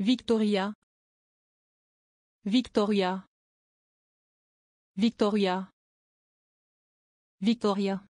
Victoria. Victoria. Victoria. Victoria.